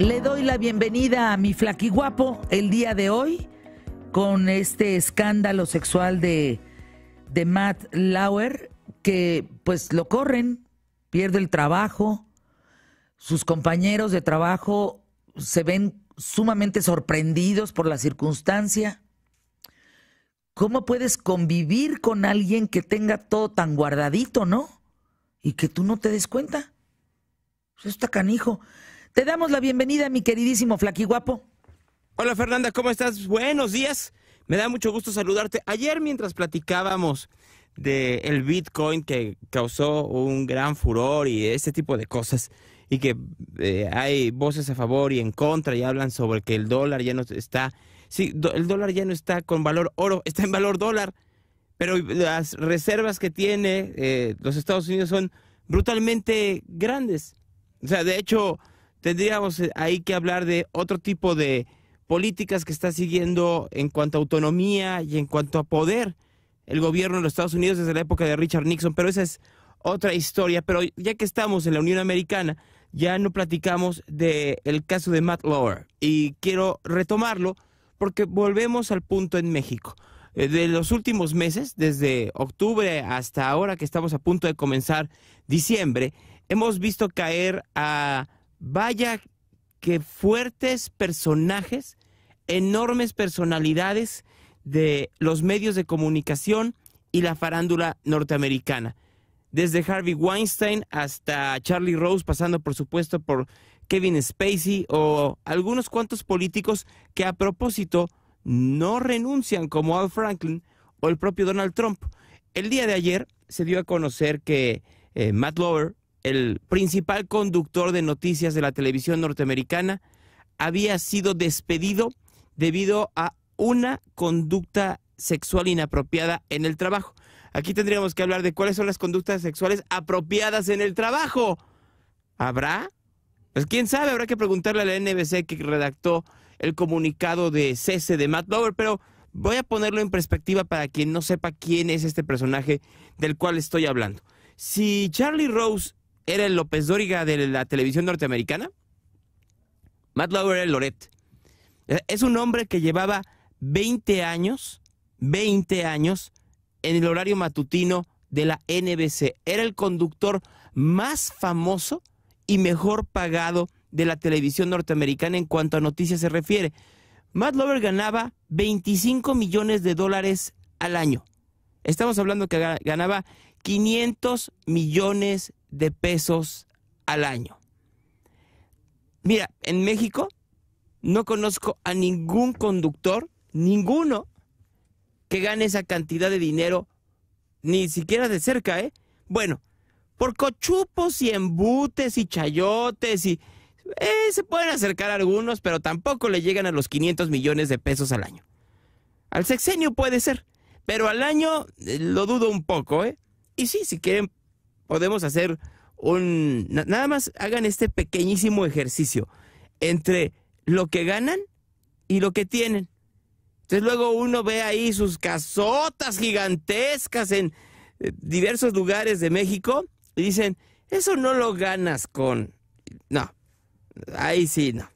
Le doy la bienvenida a mi flaquiguapo el día de hoy con este escándalo sexual de, de Matt Lauer, que pues lo corren, pierde el trabajo, sus compañeros de trabajo se ven sumamente sorprendidos por la circunstancia. ¿Cómo puedes convivir con alguien que tenga todo tan guardadito, no? Y que tú no te des cuenta. Eso pues, está canijo. Te damos la bienvenida, mi queridísimo Flaqui Guapo. Hola Fernanda, ¿cómo estás? Buenos días. Me da mucho gusto saludarte. Ayer mientras platicábamos de el Bitcoin que causó un gran furor y este tipo de cosas, y que eh, hay voces a favor y en contra y hablan sobre que el dólar ya no está, sí, el dólar ya no está con valor oro, está en valor dólar, pero las reservas que tiene eh, los Estados Unidos son brutalmente grandes. O sea, de hecho, tendríamos eh, ahí que hablar de otro tipo de políticas que está siguiendo en cuanto a autonomía y en cuanto a poder el gobierno de los Estados Unidos desde la época de Richard Nixon, pero esa es otra historia. Pero ya que estamos en la Unión Americana, ya no platicamos del caso de Matt Lauer y quiero retomarlo porque volvemos al punto en México. Eh, de los últimos meses, desde octubre hasta ahora que estamos a punto de comenzar diciembre, hemos visto caer a Vaya que fuertes personajes, enormes personalidades de los medios de comunicación y la farándula norteamericana. Desde Harvey Weinstein hasta Charlie Rose, pasando por supuesto por Kevin Spacey o algunos cuantos políticos que a propósito no renuncian como Al Franklin o el propio Donald Trump. El día de ayer se dio a conocer que eh, Matt Lauer, el principal conductor de noticias de la televisión norteamericana, había sido despedido debido a una conducta sexual inapropiada en el trabajo. Aquí tendríamos que hablar de cuáles son las conductas sexuales apropiadas en el trabajo. ¿Habrá? Pues quién sabe, habrá que preguntarle a la NBC que redactó el comunicado de cese de Matt Lauer, pero voy a ponerlo en perspectiva para quien no sepa quién es este personaje del cual estoy hablando. Si Charlie Rose era el López Dóriga de la televisión norteamericana. Matt Lauer era el Loret. Eh, es un hombre que llevaba 20 años, 20 años, en el horario matutino de la NBC. Era el conductor más famoso y mejor pagado de la televisión norteamericana en cuanto a noticias se refiere. Matt Lauer ganaba 25 millones de dólares al año. Estamos hablando que ganaba 500 millones de pesos al año. Mira, en México no conozco a ningún conductor, ninguno, que gane esa cantidad de dinero, ni siquiera de cerca, ¿eh? Bueno, por cochupos y embutes y chayotes y... Eh, se pueden acercar algunos, pero tampoco le llegan a los 500 millones de pesos al año. Al sexenio puede ser, pero al año eh, lo dudo un poco, ¿eh? Y sí, si quieren podemos hacer un... Nada más hagan este pequeñísimo ejercicio entre lo que ganan y lo que tienen. Entonces luego uno ve ahí sus casotas gigantescas en eh, diversos lugares de México y dicen, eso no lo ganas con... No, ahí sí, no.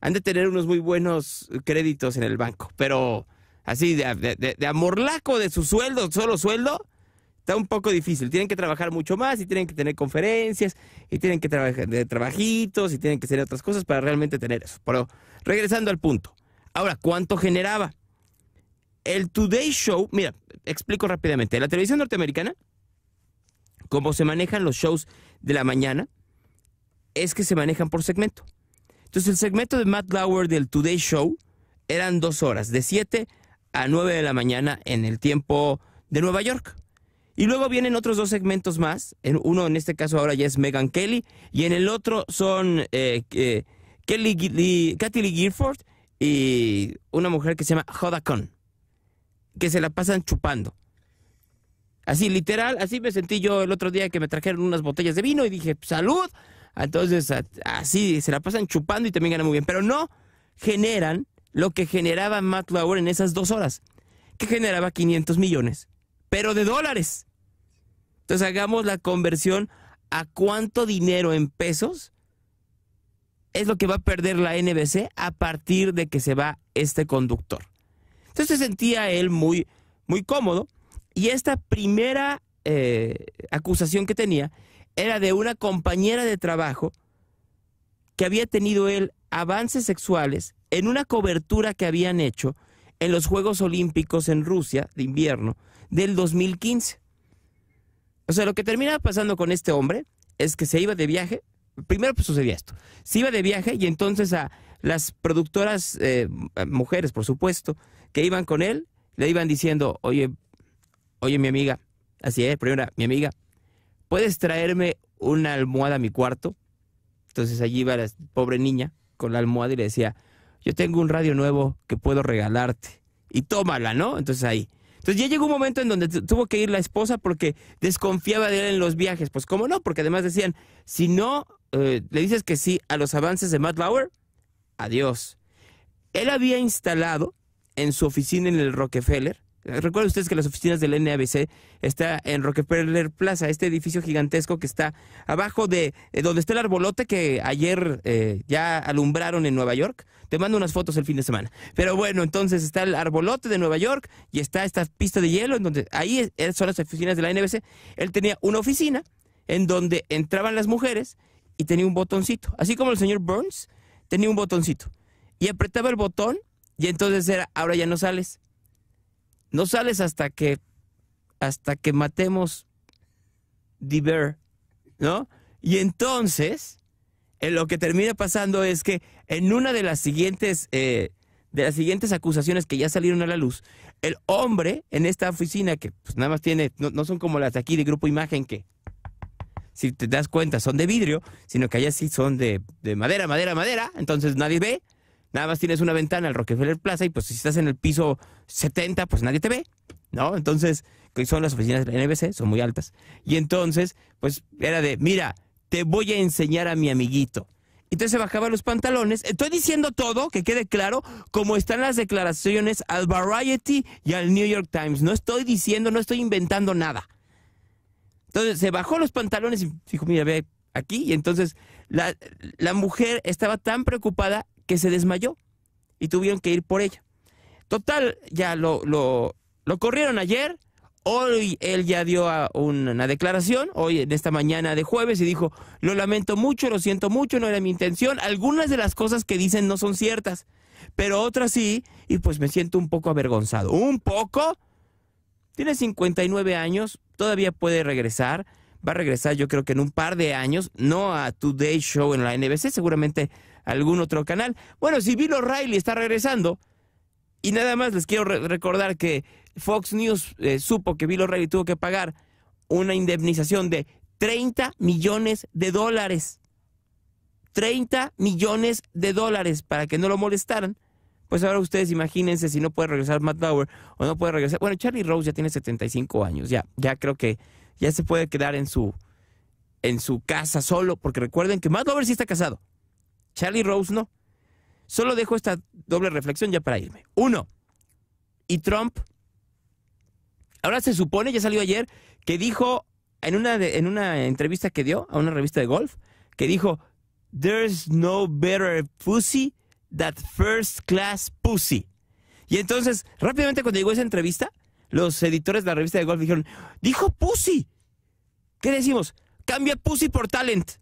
Han de tener unos muy buenos créditos en el banco, pero así de, amorlaco de su sueldo, solo sueldo, está un poco difícil. Tienen que trabajar mucho más y tienen que tener conferencias y tienen que trabajar de trabajitos y tienen que hacer otras cosas para realmente tener eso. Pero regresando al punto. Ahora, ¿cuánto generaba? El Today Show, mira, explico rápidamente. La televisión norteamericana, como se manejan los shows de la mañana, es que se manejan por segmento. Entonces, el segmento de Matt Lauer del Today Show eran dos horas, de 7 a 9 de la mañana en el tiempo de Nueva York. Y luego vienen otros dos segmentos más. En uno, en este caso, ahora ya es Megan Kelly. Y en el otro son eh, Kelly, Lee, y una mujer que se llama Hoda que se la pasan chupando. Así, literal, así me sentí yo el otro día que me trajeron unas botellas de vino y dije, ¡salud! Entonces, así se la pasan chupando y también gana muy bien. Pero no generan lo que generaba Matt Lauer en esas dos horas, que generaba 500 millones pero de dólares. Entonces hagamos la conversión a cuánto dinero en pesos es lo que va a perder la NBC a partir de que se va este conductor. Entonces se sentía él muy, muy cómodo y esta primera eh, acusación que tenía era de una compañera de trabajo que había tenido él avances sexuales en una cobertura que habían hecho en los Juegos Olímpicos en Rusia de invierno del 2015. O sea, lo que terminaba pasando con este hombre es que se iba de viaje. Primero pues, sucedía esto. Se iba de viaje y entonces a las productoras, eh, mujeres por supuesto, que iban con él, le iban diciendo, oye, oye mi amiga, así es, eh, primera, mi amiga, ¿puedes traerme una almohada a mi cuarto? Entonces allí iba la pobre niña con la almohada y le decía, yo tengo un radio nuevo que puedo regalarte. Y tómala, ¿no? Entonces ahí. Entonces ya llegó un momento en donde tuvo que ir la esposa porque desconfiaba de él en los viajes. Pues cómo no, porque además decían, si no eh, le dices que sí a los avances de Matt Lauer, adiós. Él había instalado en su oficina en el Rockefeller eh, Recuerden ustedes que las oficinas del NABC está en Rockefeller Plaza, este edificio gigantesco que está abajo de eh, donde está el arbolote que ayer eh, ya alumbraron en Nueva York. Te mando unas fotos el fin de semana. Pero bueno, entonces está el arbolote de Nueva York y está esta pista de hielo en donde ahí son las oficinas de la NBC. Él tenía una oficina en donde entraban las mujeres y tenía un botoncito, así como el señor Burns tenía un botoncito y apretaba el botón y entonces era ahora ya no sales no sales hasta que hasta que matemos Diver, ¿no? Y entonces, eh, lo que termina pasando es que en una de las siguientes eh, de las siguientes acusaciones que ya salieron a la luz, el hombre en esta oficina que pues, nada más tiene, no, son como las de aquí de Grupo Imagen que, si te das cuenta, son de vidrio, sino que allá sí son de, de madera, madera, madera, entonces nadie ve, Nada más tienes una ventana al Rockefeller Plaza y pues si estás en el piso 70, pues nadie te ve, ¿no? Entonces, son las oficinas de la NBC, son muy altas. Y entonces, pues era de, mira, te voy a enseñar a mi amiguito. Entonces se bajaba los pantalones. Estoy diciendo todo, que quede claro, como están las declaraciones al Variety y al New York Times. No estoy diciendo, no estoy inventando nada. Entonces se bajó los pantalones y dijo, mira, ve aquí. Y entonces la mujer estaba tan preocupada que se desmayó y tuvieron que ir por ella. Total, ya lo, lo, corrieron ayer, hoy él ya dio una declaración, hoy en esta mañana de jueves, y dijo, lo lamento mucho, lo siento mucho, no era mi intención, algunas de las cosas que dicen no son ciertas, pero otras sí, y pues me siento un poco avergonzado, un poco. Tiene 59 años, todavía puede regresar, va a regresar yo creo que en un par de años, no a Today Show en la NBC, seguramente algún otro canal. Bueno, si Bill O'Reilly está regresando, y nada más les quiero recordar que Fox News eh, supo que Bill O'Reilly tuvo que pagar una indemnización de 30 millones de dólares. 30 millones de dólares para que no lo molestaran. Pues ahora ustedes imagínense si no puede regresar Matt Lauer o no puede regresar. Bueno, Charlie Rose ya tiene 75 años, ya, ya creo que ya se puede quedar en su, en su casa solo, porque recuerden que Matt Lauer sí está casado. Charlie Rose no. Solo dejo esta doble reflexión ya para irme. Uno, y Trump, ahora se supone, ya salió ayer, que dijo en una, en una entrevista que dio a una revista de golf, que dijo, There's no better pussy than first class pussy. Y entonces, rápidamente cuando llegó esa entrevista, los editores de la revista de golf dijeron, dijo pussy. ¿Qué decimos? Cambia pussy por talent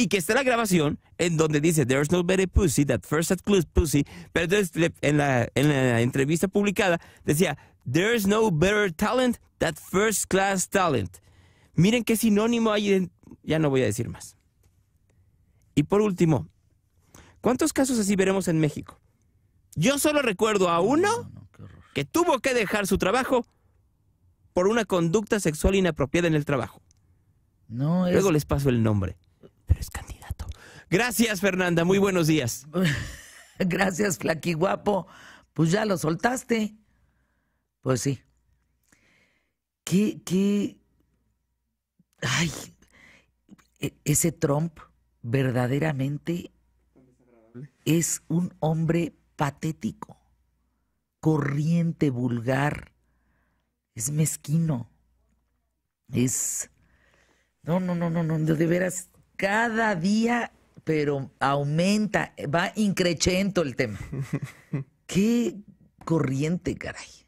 y que está la grabación en donde dice There's no better pussy that first class pussy, pero entonces en la, entrevista publicada decía There's no better talent that first class talent. Miren qué sinónimo hay Ya no voy a decir más. Y por último, ¿cuántos casos así veremos en México? Yo solo recuerdo a uno que tuvo que dejar su trabajo por una conducta sexual inapropiada en el trabajo. Luego les paso el nombre pero es candidato. Gracias, Fernanda. Muy buenos días. Gracias, Flaqui Guapo. Pues ya lo soltaste. Pues sí. ¿Qué, qué? Ay, e, ese Trump verdaderamente es un hombre patético, corriente, vulgar, es mezquino, es... No, no, no, no, no, de veras, cada día, pero aumenta, va increchento el tema. Qué corriente, caray.